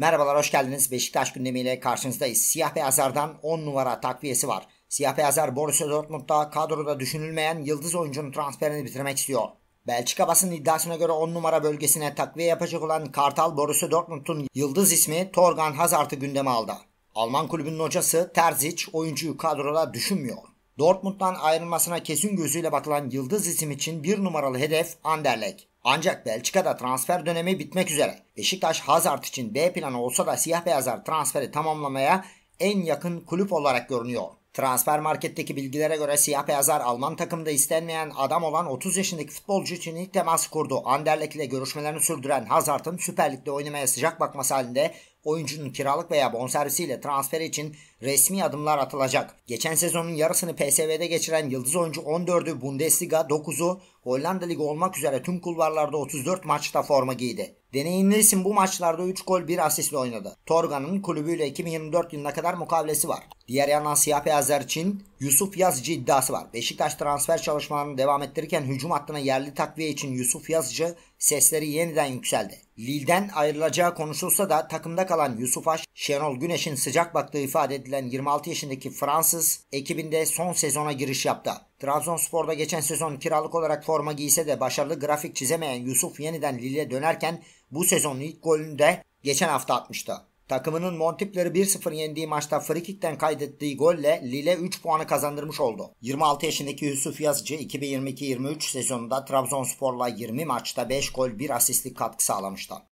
Merhabalar hoş geldiniz. Beşiktaş gündemiyle karşınızdayız. Siyah Beyazlar'dan 10 numara takviyesi var. Siyah Beyazlar Borussia Dortmund'da kadroda düşünülmeyen yıldız oyuncunun transferini bitirmek istiyor. Belçika basın iddiasına göre 10 numara bölgesine takviye yapacak olan Kartal Borussia Dortmund'un yıldız ismi Torgan Hazard'ı gündeme aldı. Alman kulübünün hocası Terzic oyuncuyu kadroda düşünmüyor. Dortmund'dan ayrılmasına kesin gözüyle bakılan yıldız isim için bir numaralı hedef Anderlecht. Ancak Belçika'da transfer dönemi bitmek üzere. Beşiktaş Hazard için B planı olsa da siyah beyazlar transferi tamamlamaya en yakın kulüp olarak görünüyor. Transfer marketteki bilgilere göre siyah beyazlar Alman takımda istenmeyen adam olan 30 yaşındaki futbolcu için ilk temas kurdu. Anderlecht ile görüşmelerini sürdüren Hazard'ın Süper Lig'de oynamaya sıcak bakması halinde oyuncunun kiralık veya bonservisiyle transfer için resmi adımlar atılacak. Geçen sezonun yarısını PSV'de geçiren yıldız oyuncu 14'ü Bundesliga 9'u Hollanda Ligi olmak üzere tüm kulvarlarda 34 maçta forma giydi. Deneyimli isim bu maçlarda 3 gol 1 asistle oynadı. Torgan'ın kulübüyle 2024 yılına kadar mukavelesi var. Diğer yandan siyah beyazlar için Yusuf Yazıcı iddiası var. Beşiktaş transfer çalışmalarını devam ettirirken hücum hattına yerli takviye için Yusuf Yazıcı sesleri yeniden yükseldi. Lille'den ayrılacağı konuşulsa da takımda kalan Yusuf Aş, Şenol Güneş'in sıcak baktığı ifade edilen 26 yaşındaki Fransız ekibinde son sezona giriş yaptı. Trabzonspor'da geçen sezon kiralık olarak forma giyse de başarılı grafik çizemeyen Yusuf yeniden Lille dönerken bu sezonun ilk golünü de geçen hafta atmıştı. Takımının Montipler'i 1-0 yendiği maçta frikikten kaydettiği golle Lille 3 puanı kazandırmış oldu. 26 yaşındaki Yusuf Yazıcı 2022-23 sezonunda Trabzonspor'la 20 maçta 5 gol 1 asistlik katkı sağlamıştı.